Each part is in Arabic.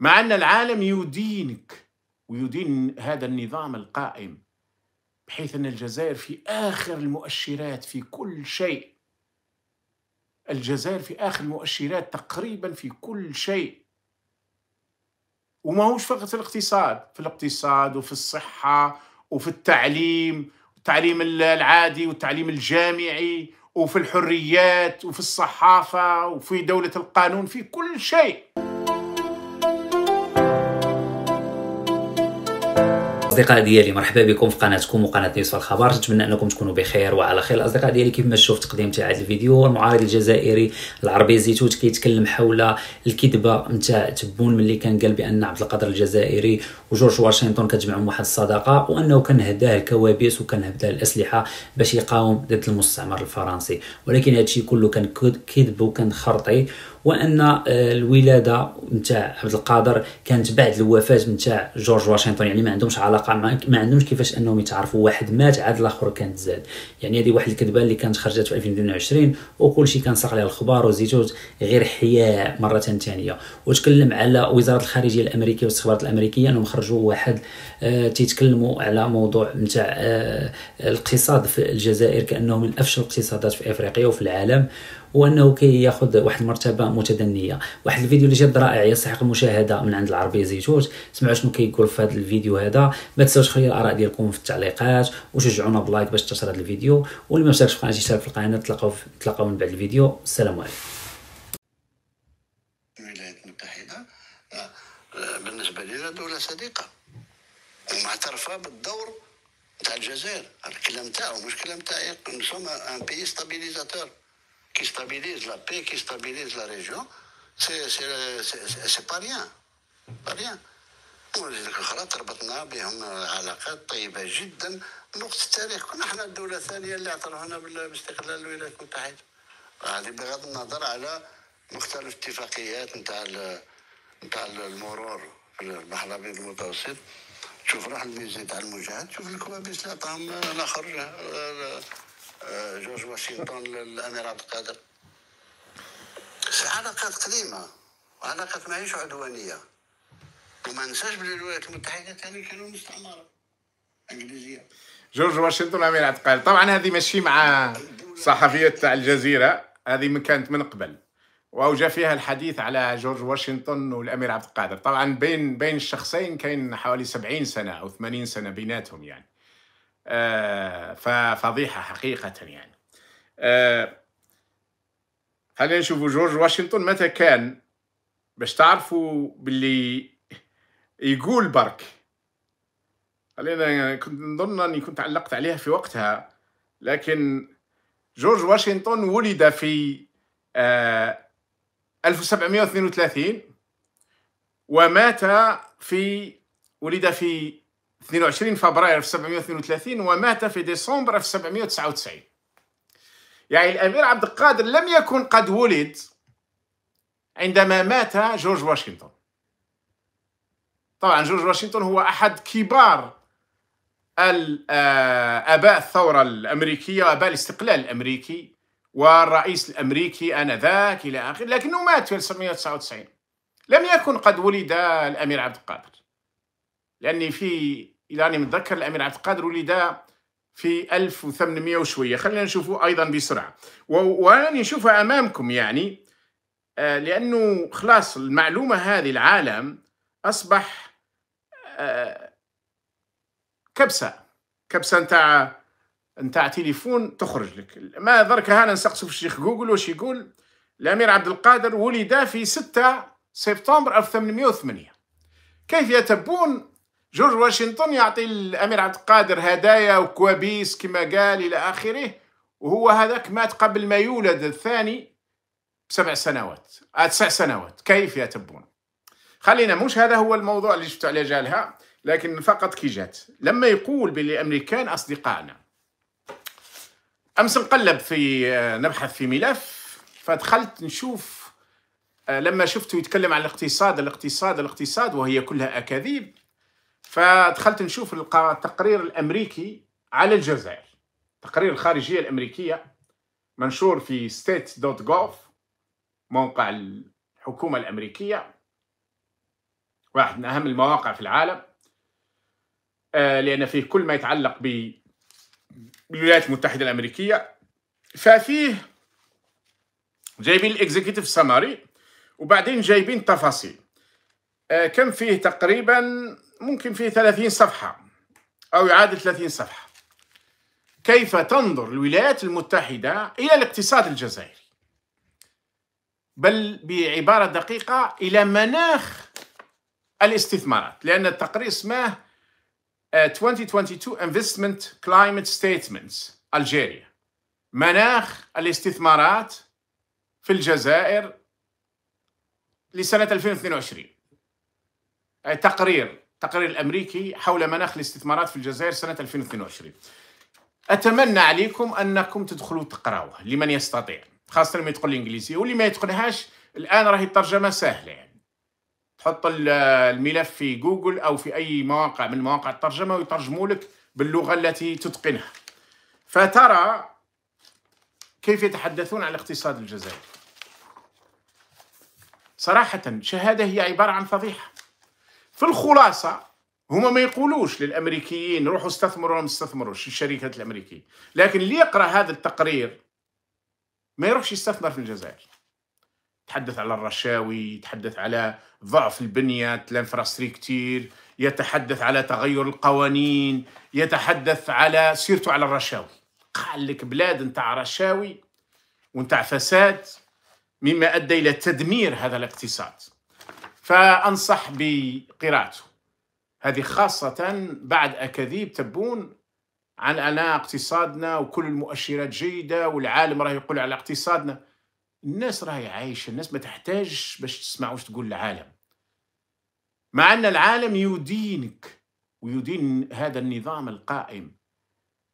مع أن العالم يدينك ويدين هذا النظام القائم بحيث أن الجزائر في آخر المؤشرات في كل شيء الجزائر في آخر المؤشرات تقريبا في كل شيء وما هوش فقط في الاقتصاد في الاقتصاد وفي الصحة وفي التعليم التعليم العادي والتعليم الجامعي وفي الحريات وفي الصحافة وفي دولة القانون في كل شيء الاصدقاء ديالي مرحبا بكم في قناتكم وقناه نيوز الخبر نتمنى انكم تكونوا بخير وعلى خير الاصدقاء ديالي كيف ما شفت تقديم تاع هذا الفيديو المعارض الجزائري العربي زيتوت كيتكلم حول الكذبه نتاع تبون ملي كان قال بان عبد القادر الجزائري وجورج واشنطن كتجمعهم واحد الصداقه وانه كان هداه الكوابيس وكان هداه الاسلحه باش يقاوم ضد المستعمر الفرنسي ولكن هذا الشيء كله كان كذب وكان خرطي وان آه، الولاده نتاع عبد القادر كانت بعد الوفاه نتاع جورج واشنطن يعني ما عندهمش علاقه ما عندهمش كيفاش انهم يتعرفوا واحد مات عاد الاخر كان زاد يعني هذه واحد الكذبه اللي كانت خرجت في 2022 وكل شيء كان صاغ عليها الخبار وزيتوت غير حياه مره ثانيه وتكلم على وزاره الخارجيه الامريكيه والاستخبارات الامريكيه انهم خرجوا واحد آه تيتكلموا على موضوع نتاع آه الاقتصاد في الجزائر كانه من افشل الاقتصادات في افريقيا وفي العالم هو انه كياخذ واحد المرتبه متدنيه واحد الفيديو اللي جد رائع يستحق المشاهده من عند العربي زيتوت سمعوا شنو كيقول في هذا الفيديو هذا ما تنساوش خلي الاراء ديالكم في التعليقات وشجعونا بلايك باش تشتر هذا الفيديو واللي ما اشتركش في القناه يشترك في القناه تلاقاو تلاقاو من بعد الفيديو السلام عليكم الولايات المتحده آه، آه، بالنسبه لنا دوله صديقه ومعترفه بالدور تاع الجزائر الكلام تاعو مش كلام تاعي نسوم ان بيي ستابيليزاتور qui stabilise la paix, qui stabilise la région, c'est pas rien. Pas rien. ولذلك الاخرى تربطنا بهم علاقات طيبه جدا من وقت التاريخ كنا احنا الدوله الثانيه اللي اعترفنا باستقلال الولايات المتحده هذه بغض النظر على مختلف الاتفاقيات نتاع نتاع المرور في البحر الابيض المتوسط شوف راح الميزي تاع المجاهد شوف الكوابيس اللي عطاهم الاخر جورج واشنطن للامير عبد القادر علاقات قديمه وعلاقات ماهيش عدوانيه وما ننساش بلي الولايات المتحده ثاني كانوا مستعمره انجليزيه جورج واشنطن الامير عبد القادر طبعا هذه ماشي مع صحفيه تاع الجزيره هذه من كانت من قبل واوجا فيها الحديث على جورج واشنطن والامير عبد القادر طبعا بين بين الشخصين كاين حوالي 70 سنه او 80 سنه بيناتهم يعني آه، ففضيحة حقيقة يعني آه، خلينا نشوفوا جورج واشنطن متى كان باش تعرفوا باللي يقول برك خلينا كنت نظن اني كنت علقت عليها في وقتها لكن جورج واشنطن ولد في 1732 آه، ومات في ولد في 22 فبراير 1732 ومات في ديسمبر 1799 يعني الأمير عبد القادر لم يكن قد ولد عندما مات جورج واشنطن طبعا جورج واشنطن هو أحد كبار آه، أباء الثورة الأمريكية وأباء الاستقلال الأمريكي والرئيس الأمريكي آنذاك إلى آخره لكنه مات في 1799 لم يكن قد ولد الأمير عبد القادر لاني في الى اني متذكر الامير عبد القادر ولد في 1800 وشويه خلينا نشوفه ايضا بسرعه وراني نشوفها امامكم يعني آه، لانه خلاص المعلومه هذه العالم اصبح آه، كبسه كبسه نتاع نتاع تليفون تخرج لك ما درك هانا نسقسو في الشيخ جوجل واش يقول الامير عبد القادر ولد في 6 سبتمبر 1808 كيف يتبون جورج واشنطن يعطي الامير عبد القادر هدايا وكوابيس كما قال الى اخره وهو هذاك مات قبل ما يولد الثاني بسبع سنوات آه، تسع سنوات كيف يا تبون خلينا مش هذا هو الموضوع اللي شفت على جالها لكن فقط كي جات لما يقول باللي الامريكان اصدقائنا امس نقلب في آه، نبحث في ملف فدخلت نشوف آه، لما شفته يتكلم عن الاقتصاد الاقتصاد الاقتصاد وهي كلها اكاذيب فدخلت نشوف التقرير الامريكي على الجزائر تقرير الخارجيه الامريكيه منشور في state.gov موقع الحكومه الامريكيه واحد من اهم المواقع في العالم آه، لان فيه كل ما يتعلق بالولايات المتحده الامريكيه ففيه جايبين الاكزيكتيف سماري وبعدين جايبين تفاصيل آه، كم فيه تقريبا ممكن في 30 صفحة أو يعادل 30 صفحة كيف تنظر الولايات المتحدة إلى الاقتصاد الجزائري بل بعبارة دقيقة إلى مناخ الاستثمارات لأن التقرير اسمه 2022 آه، Investment Climate Statements الجيريا مناخ الاستثمارات في الجزائر لسنة 2022 تقرير التقرير الامريكي حول مناخ الاستثمارات في الجزائر سنه 2022 اتمنى عليكم انكم تدخلوا تقراوه لمن يستطيع خاصه اللي يتقن الانجليزيه واللي ما يتقنهاش الان راهي الترجمه سهله يعني تحط الملف في جوجل او في اي مواقع من مواقع الترجمه ويترجموا لك باللغه التي تتقنها فترى كيف يتحدثون عن الاقتصاد الجزائري صراحه شهاده هي عباره عن فضيحه في الخلاصه هما ما يقولوش للامريكيين روحوا استثمروا ما استثمروا الشركات الامريكيه لكن اللي يقرا هذا التقرير ما يروحش يستثمر في الجزائر يتحدث على الرشاوي يتحدث على ضعف البنيه الانفراستركتير يتحدث على تغير القوانين يتحدث على سيرته على الرشاوي قال لك بلاد نتاع رشاوي ونتاع فساد مما ادى الى تدمير هذا الاقتصاد فأنصح بقراءته هذه خاصة بعد أكاذيب تبون عن أنا اقتصادنا وكل المؤشرات جيدة والعالم راه يقول على اقتصادنا الناس راهي عايشة الناس ما تحتاجش باش تسمع واش تقول العالم مع أن العالم يدينك ويدين هذا النظام القائم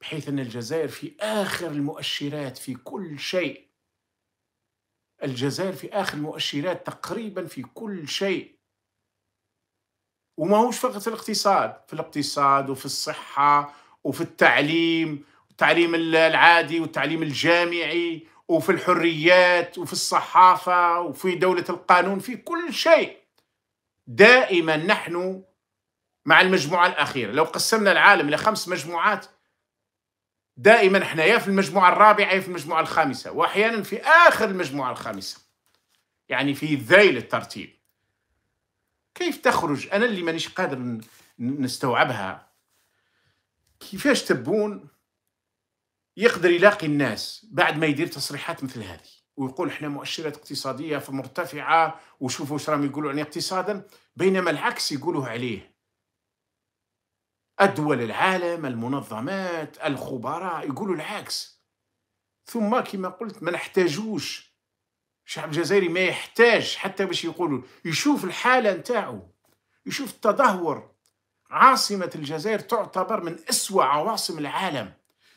بحيث أن الجزائر في آخر المؤشرات في كل شيء الجزائر في اخر المؤشرات تقريبا في كل شيء وماهوش فقط في الاقتصاد في الاقتصاد وفي الصحه وفي التعليم التعليم العادي والتعليم الجامعي وفي الحريات وفي الصحافه وفي دوله القانون في كل شيء دائما نحن مع المجموعه الاخيره لو قسمنا العالم الى خمس مجموعات دائما احنا يا في المجموعه الرابعه يا في المجموعه الخامسه واحيانا في اخر المجموعه الخامسه يعني في ذيل الترتيب كيف تخرج انا اللي مانيش قادر نستوعبها كيفاش تبون يقدر يلاقي الناس بعد ما يدير تصريحات مثل هذه ويقول احنا مؤشرات اقتصاديه مرتفعه وشوفوا واش راهم يقولوا عن يعني اقتصادا بينما العكس يقولوا عليه الدول العالم المنظمات الخبراء يقولوا العكس ثم كما قلت ما نحتاجوش الشعب الجزائري ما يحتاج حتى باش يقولوا يشوف الحاله نتاعو يشوف التدهور عاصمه الجزائر تعتبر من اسوا عواصم العالم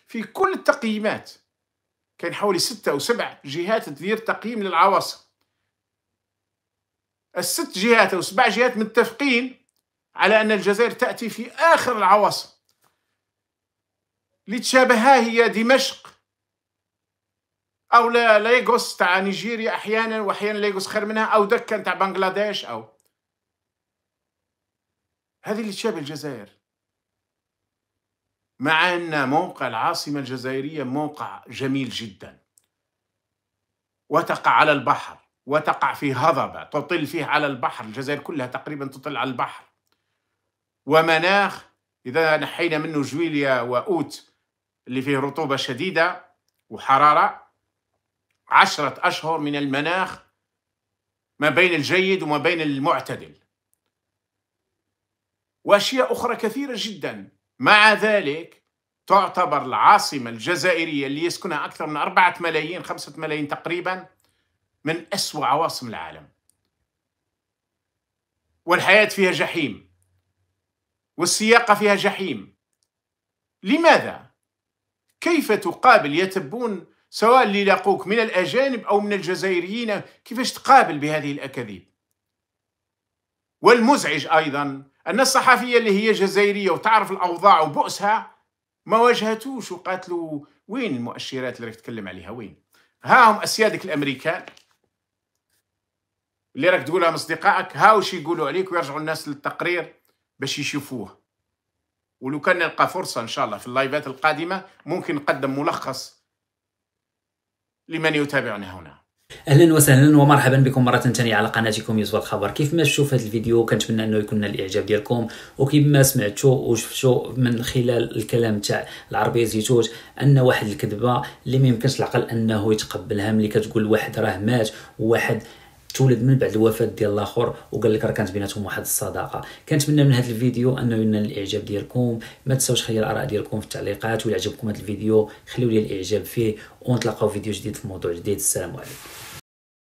في كل التقييمات كان حوالي ستة أو سبع جهات تدير تقييم للعواصم الست جهات أو سبع جهات متفقين على أن الجزائر تأتي في آخر العواصم اللي هي دمشق أو ليغوس تاع نيجيريا أحيانا وأحيانا ليغوس خير منها أو دكا تاع بنغلاديش أو هذه اللي تشابه الجزائر مع أن موقع العاصمة الجزائرية موقع جميل جدا وتقع على البحر وتقع في هضبة تطل فيه على البحر الجزائر كلها تقريبا تطل على البحر ومناخ إذا نحينا منه جويليا وأوت اللي فيه رطوبة شديدة وحرارة عشرة أشهر من المناخ ما بين الجيد وما بين المعتدل وأشياء أخرى كثيرة جدا مع ذلك تعتبر العاصمة الجزائرية اللي يسكنها أكثر من أربعة ملايين خمسة ملايين تقريبا من أسوأ عواصم العالم والحياة فيها جحيم والسياقة فيها جحيم لماذا؟ كيف تقابل يتبون سواء اللي لاقوك من الأجانب أو من الجزائريين كيفاش تقابل بهذه الأكاذيب والمزعج أيضا أن الصحفية اللي هي جزائرية وتعرف الأوضاع وبؤسها ما واجهتوش وقالت وين المؤشرات اللي راك تتكلم عليها وين ها هم أسيادك الأمريكان اللي راك تقولها من أصدقائك وش يقولوا عليك ويرجعوا الناس للتقرير باش يشوفوه ولو كان نلقى فرصة إن شاء الله في اللايفات القادمة ممكن نقدم ملخص لمن يتابعنا هنا اهلا وسهلا ومرحبا بكم مره ثانيه على قناتكم يوسف الخبر كيف ما تشوف هذا الفيديو كنتمنى انه يكون الاعجاب ديالكم ما سمعتوا وشفتوا من خلال الكلام تاع العربيه زيتوت ان واحد الكذبه اللي ما يمكنش العقل انه يتقبلها ملي كتقول واحد راه مات وواحد تولد من بعد الوفاه ديال الاخر وقال لك راه كانت بيناتهم واحد الصداقه كنتمنى من هذا الفيديو انه ينال الاعجاب ديالكم ما تنساوش خلي الاراء ديالكم في التعليقات ولا عجبكم هذا الفيديو خليو لي الاعجاب فيه ونتلاقاو في فيديو جديد في موضوع جديد السلام عليكم